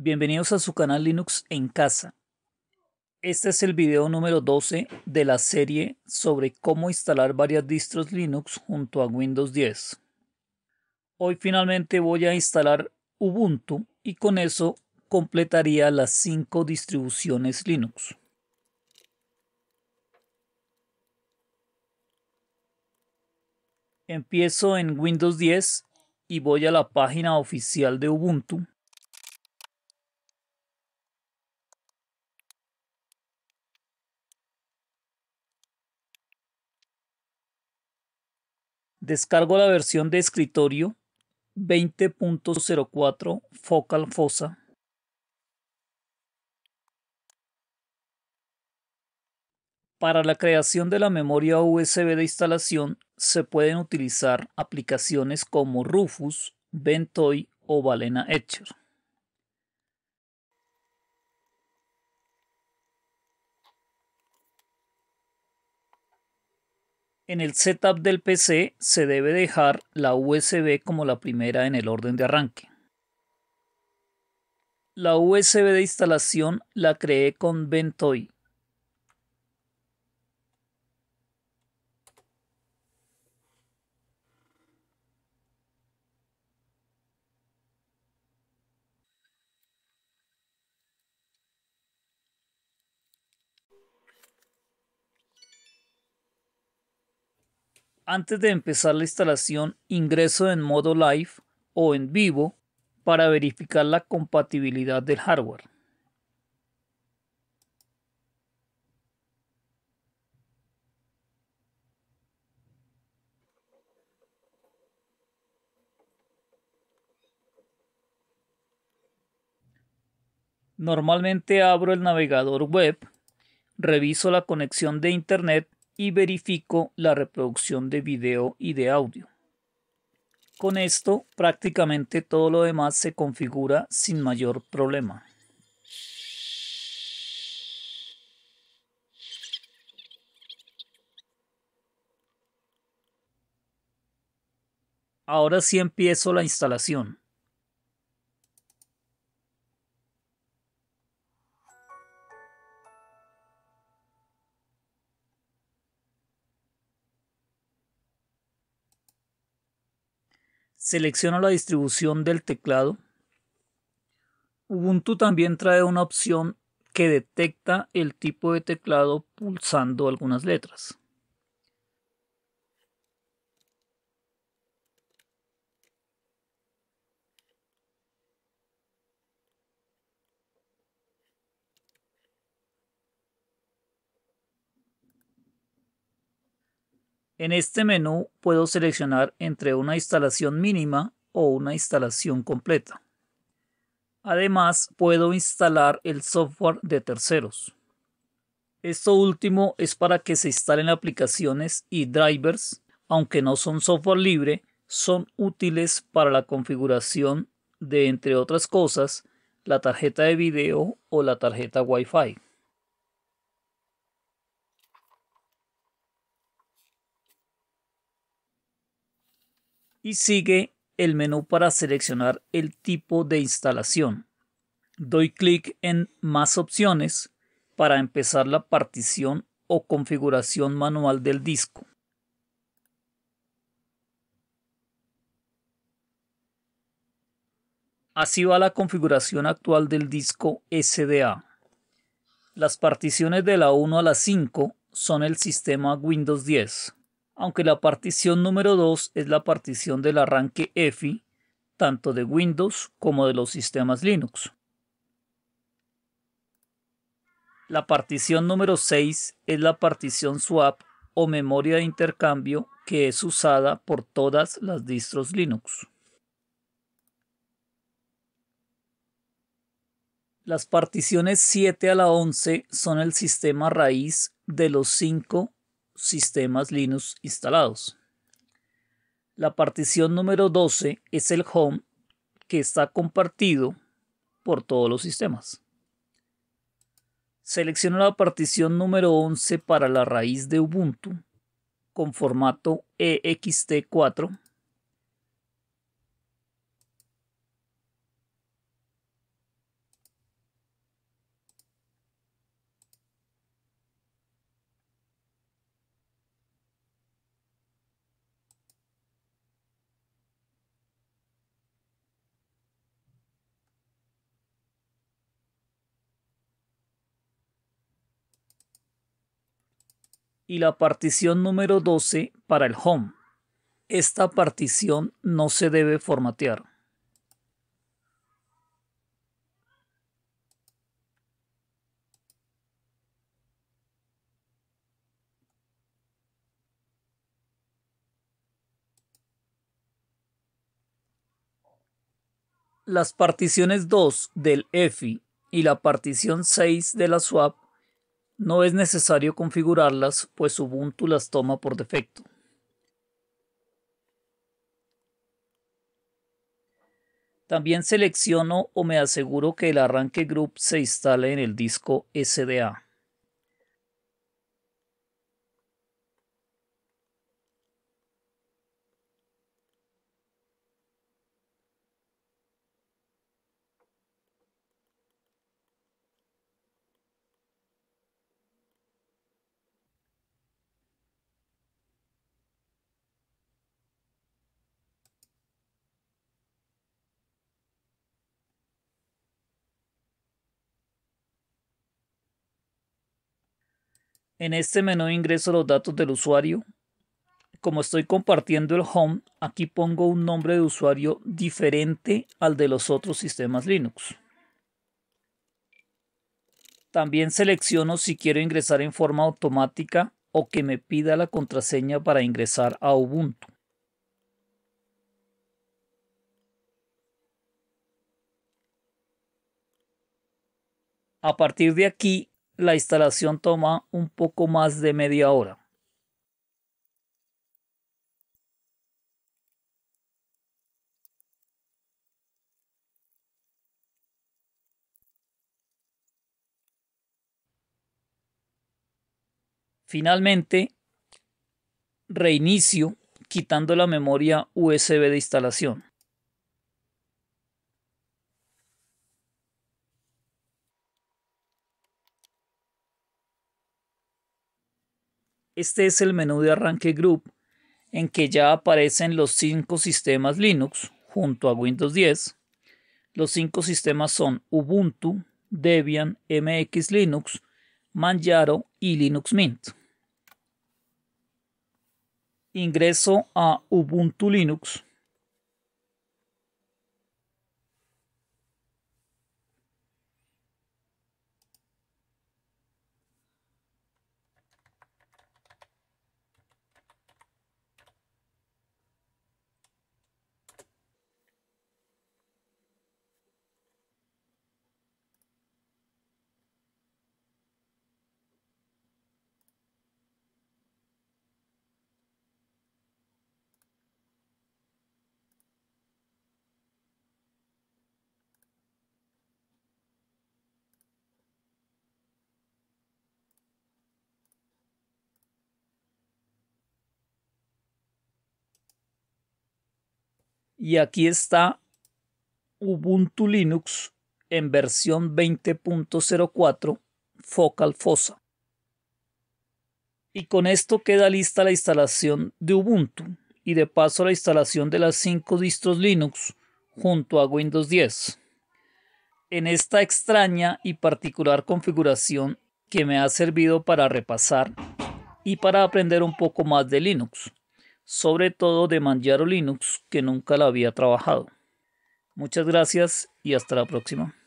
Bienvenidos a su canal Linux en casa. Este es el video número 12 de la serie sobre cómo instalar varias distros Linux junto a Windows 10. Hoy finalmente voy a instalar Ubuntu y con eso completaría las 5 distribuciones Linux. Empiezo en Windows 10 y voy a la página oficial de Ubuntu Descargo la versión de escritorio 20.04 Focal Fossa. Para la creación de la memoria USB de instalación se pueden utilizar aplicaciones como Rufus, Ventoy o Balena Etcher. En el setup del PC se debe dejar la USB como la primera en el orden de arranque. La USB de instalación la creé con Ventoy, Antes de empezar la instalación, ingreso en modo live o en vivo para verificar la compatibilidad del hardware. Normalmente abro el navegador web, reviso la conexión de Internet y verifico la reproducción de video y de audio. Con esto prácticamente todo lo demás se configura sin mayor problema. Ahora sí empiezo la instalación. Selecciono la distribución del teclado. Ubuntu también trae una opción que detecta el tipo de teclado pulsando algunas letras. En este menú puedo seleccionar entre una instalación mínima o una instalación completa. Además, puedo instalar el software de terceros. Esto último es para que se instalen aplicaciones y drivers, aunque no son software libre, son útiles para la configuración de, entre otras cosas, la tarjeta de video o la tarjeta Wi-Fi. y sigue el menú para seleccionar el tipo de instalación. Doy clic en Más opciones para empezar la partición o configuración manual del disco. Así va la configuración actual del disco SDA. Las particiones de la 1 a la 5 son el sistema Windows 10 aunque la partición número 2 es la partición del arranque EFI, tanto de Windows como de los sistemas Linux. La partición número 6 es la partición swap o memoria de intercambio que es usada por todas las distros Linux. Las particiones 7 a la 11 son el sistema raíz de los 5 sistemas Linux instalados. La partición número 12 es el home que está compartido por todos los sistemas. Selecciono la partición número 11 para la raíz de Ubuntu con formato EXT4 y la partición número 12 para el home. Esta partición no se debe formatear. Las particiones 2 del EFI y la partición 6 de la swap no es necesario configurarlas, pues Ubuntu las toma por defecto. También selecciono o me aseguro que el arranque group se instale en el disco SDA. En este menú ingreso los datos del usuario. Como estoy compartiendo el home, aquí pongo un nombre de usuario diferente al de los otros sistemas Linux. También selecciono si quiero ingresar en forma automática o que me pida la contraseña para ingresar a Ubuntu. A partir de aquí la instalación toma un poco más de media hora. Finalmente, reinicio quitando la memoria USB de instalación. Este es el menú de arranque Group en que ya aparecen los cinco sistemas Linux junto a Windows 10. Los cinco sistemas son Ubuntu, Debian, MX Linux, Manjaro y Linux Mint. Ingreso a Ubuntu Linux y aquí está Ubuntu Linux en versión 20.04 Focal Fossa. Y con esto queda lista la instalación de Ubuntu y de paso la instalación de las 5 distros Linux junto a Windows 10. En esta extraña y particular configuración que me ha servido para repasar y para aprender un poco más de Linux sobre todo de Manjaro Linux que nunca la había trabajado. Muchas gracias y hasta la próxima.